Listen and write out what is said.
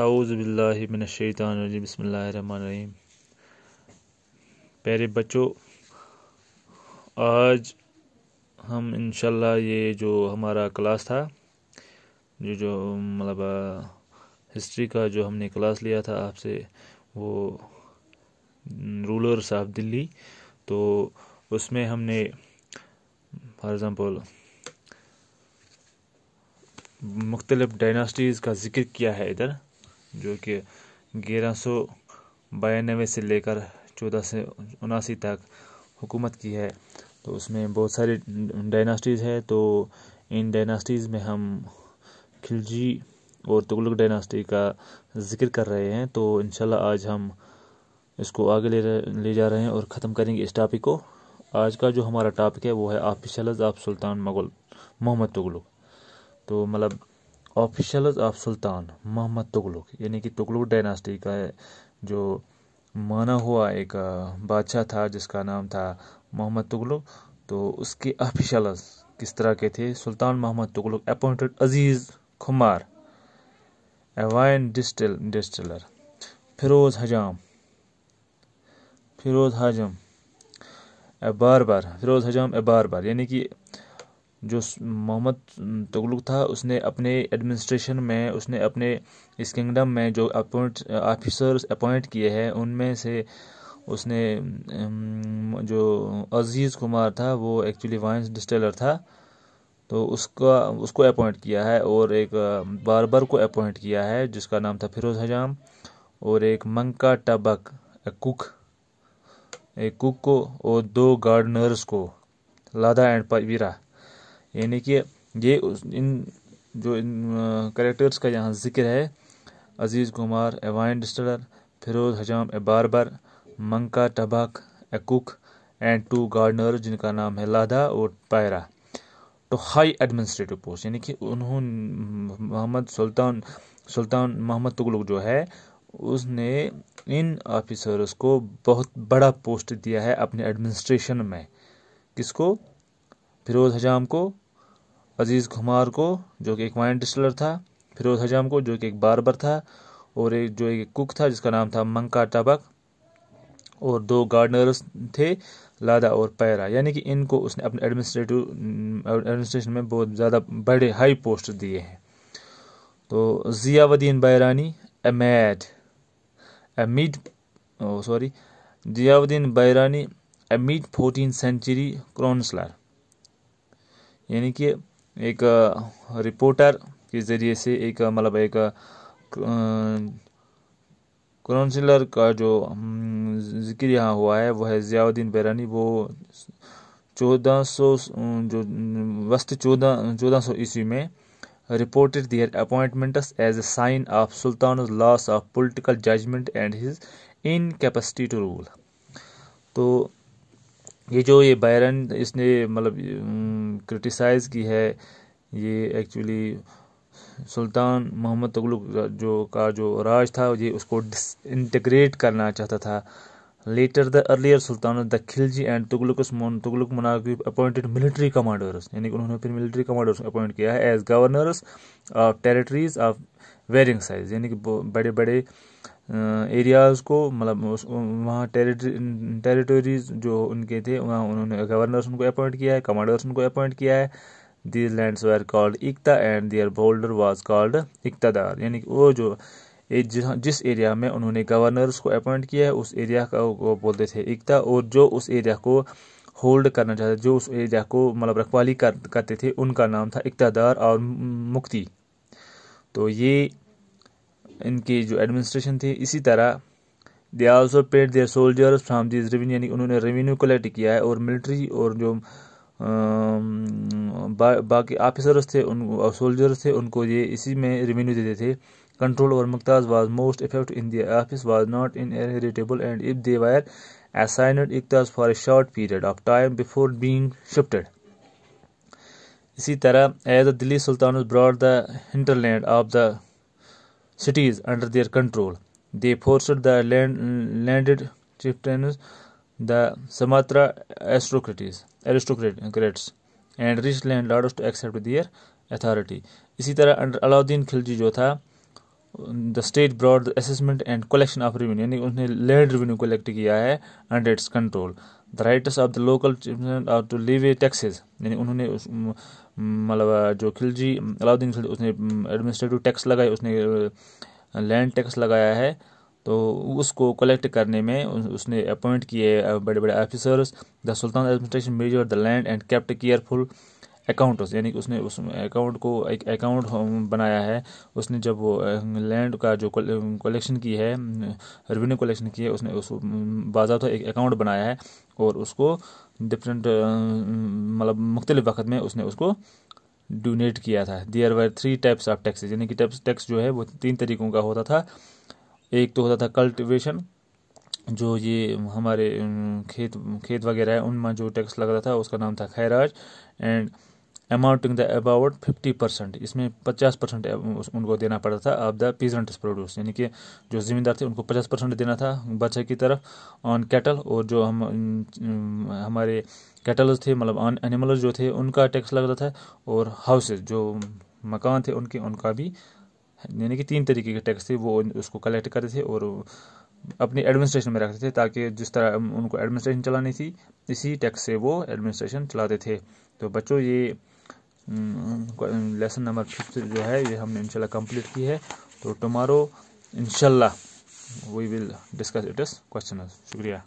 आउज़बिल्लिमिनशैतानजी बसमीम प्यारे बच्चों आज हम इंशाल्लाह ये जो हमारा क्लास था जो जो मतलब हिस्ट्री का जो हमने क्लास लिया था आपसे वो रूलर्स ऑफ दिल्ली तो उसमें हमने फॉर एग्ज़ाम्पल मुख्तलिफ़ डायनास्टीज़ का ज़िक्र किया है इधर जो कि ग्यारह सौ बयानवे से लेकर चौदह से उनासी तक हुकूमत की है तो उसमें बहुत सारी डायनास्टीज़ है तो इन डायनास्टीज़ में हम खिलजी और तुगलक डायनास्टी का जिक्र कर रहे हैं तो इन आज हम इसको आगे ले ले जा रहे हैं और ख़त्म करेंगे इस टॉपिक को आज का जो हमारा टॉपिक है वो है आप शलज आप सुल्तान मगल मोहम्मद तुगलक तो मतलब official of sultan Mohammad Tughlaq यानी कि तुगलुक डायनास्टी का जो माना हुआ एक बादशाह था जिसका नाम था मोहम्मद तुगलुक तो उसके ऑफिशल किस तरह के थे सुल्तान मोहम्मद तुगलुक अपॉइंटेड अजीज़ खुमार एवाइन डिस्टिल डिस्टिलर फिरोज़ हजाम फिरोज़ हजम ए बार बार फिरोज़ हजाम ए बार बार यानी कि जो मोहम्मद तगलुक था उसने अपने एडमिनिस्ट्रेशन में उसने अपने इस किंगडम में जो अपॉइंट ऑफिसर्स अपॉइंट किए हैं उनमें से उसने जो अजीज़ कुमार था वो एक्चुअली वाइन्स डिस्टेलर था तो उसका उसको अपॉइंट किया है और एक बारबर को अपॉइंट किया है जिसका नाम था फिरोज़ हजाम और एक मंका टबक कुक एक कुक को और दो गार्डनर्स को लादा एंड पवीरा यानी कि ये इन जो इन करेक्टर्स का यहाँ जिक्र है Aziz Kumar a wine distiller Firoz Hajjam a barber Manka Tabbakh a cook and two gardener जिनका नाम है लादा और पायरा तो हाई एडमिनिस्ट्रेटिव पोस्ट यानी कि उन्होंने मोहम्मद सुल्तान सुल्तान मोहम्मद तुगलुक जो है उसने इन ऑफिसर्स को बहुत बड़ा पोस्ट दिया है अपने एडमिनिस्ट्रेशन में किसको फिरोज हजाम को अजीज़ घुमार को जो कि एक वाइन डिस्टलर था फिरोज हजाम को जो कि एक बारबर था और एक जो एक कुक था जिसका नाम था मंका टबक और दो गार्डनर्स थे लादा और पैरा यानी कि इनको उसने अपने एडमिनिस्ट्रेटिव एडमिनिस्ट्रेशन में बहुत ज़्यादा बड़े हाई पोस्ट दिए हैं तो Ziauddin Barani a mid a mid sorry Ziauddin Barani a mid fourteen century chronicler यानी कि एक रिपोर्टर के जरिए से एक मतलब एक काउंसिलर का जो हम्म, जिक्र यहाँ हुआ है वह है जियाउद्दीन बैरानी वो चौदह सौ जो वस्त चौदह चौदह सौ ईस्वी में reported their appointments as a sign of sultan loss of political judgement and his incapacity to rule तो ये जो ये बैरन इसने मतलब क्रिटिसाइज़ की है ये एक्चुअली सुल्तान मोहम्मद तगलुक जो का जो राज था ये उसको इंटग्रेट करना चाहता था later the earlier sultan the Khalji and Tughlaq मोन तुगलक अपॉइंटेड मिलिट्री कमांडर्स यानी कि उन्होंने फिर मिलिट्री कमांडर्स अपॉइंट किया है as governors of territories of varying size यानी कि बड़े बड़े एरियाज़ को मतलब वहाँ टेरिटोरीज़ जो उनके थे वहाँ उन्होंने गवर्नर्स उनको अपॉइंट किया है कमांडर्स उनको अपॉइंट किया है these lands were called iqta and their holder was called iqtadar यानी कि वो जो जिस एरिया में उन्होंने गवर्नर्स को अपॉइंट किया है उस एरिया का वो बोलते थे इकता और जो उस एरिया को होल्ड करना चाहते जो उस एरिया को मतलब रखवाली कर, करते थे उनका नाम था इकतादार और मुक्ति तो ये इनके जो एडमिनिस्ट्रेशन थे इसी तरह they also paid their soldiers from this revenue यानी उन्होंने रेवेन्यू कलेक्ट किया है और मिलिट्री और जो बा, बाकी ऑफिसर्स थे उन और सोल्जर्स थे उनको ये इसी में रेवेन्यू देते थे कंट्रोल और muqtas was most effect in their office was not inheritable and if they were assigned iqtas for a short period of time before being shifted इसी तरह as the Delhi sultan brought the hinterland of the cities under their control. They forced the land, landed chieftains, the Sumatra aristocrats, aristocrats, and rich landlords to accept their authority. इसी तरह under Alauddin Khilji जो था the state brought the assessment and collection of revenue यानी उसने land revenue collect किया है under its control the rights of the local to levy taxes यानी उन्होंने मतलब जो खिलजी अलाउद्दीन खिलजी उसने एडमिनिस्ट्रेटिव टैक्स लगाए उसने लैंड टैक्स लगाया है तो उसको कलेक्ट करने में उसने अपॉइंट किए बड़े बड़े officers the sultan administration measure the land and kept careful account यानी कि उसने उस अकाउंट को एक अकाउंट बनाया है उसने जब वो लैंड का जो कलेक्शन की है रेवेन्यू कलेक्शन की है उसने उस बाज़ात तो एक अकाउंट बनाया है और उसको डिफरेंट मतलब मुख्तलिफ वक्त में उसने उसको डोनेट किया था there were three types of taxes यानी कि टैक्स जो है वो तीन तरीक़ों का होता था एक तो होता था कल्टिवेशन जो ये हमारे खेत खेत वगैरह है उनमें जो टैक्स लगता था उसका नाम था खैराज and amounting the about fifty percent इसमें पचास परसेंट उनको देना पड़ता था ऑफ द पीजेंट प्रोड्यूस यानी कि जो ज़मींदार थे उनको पचास परसेंट देना था बच्चे की तरफ ऑन कैटल और जो हम हमारे कैटल्स थे मतलब ऑन एनिमल्स जो थे उनका टैक्स लगता था और हाउसेज जो मकान थे उनके उनका भी यानी कि तीन तरीके के टैक्स थे वो उसको कलेक्ट करते थे और अपनी एडमिनिस्ट्रेशन में रखते थे ताकि जिस तरह उनको एडमिनिस्ट्रेशन चलानी थी इसी टैक्स से वो एडमिनिस्ट्रेशन चलाते थे तो बच्चों ये लेसन नंबर फिफ्थ जो है ये हमने इंशाल्लाह कंप्लीट की है तो टुमारो इंशाल्लाह वी विल डिस्कस इट इस क्वेश्चन शुक्रिया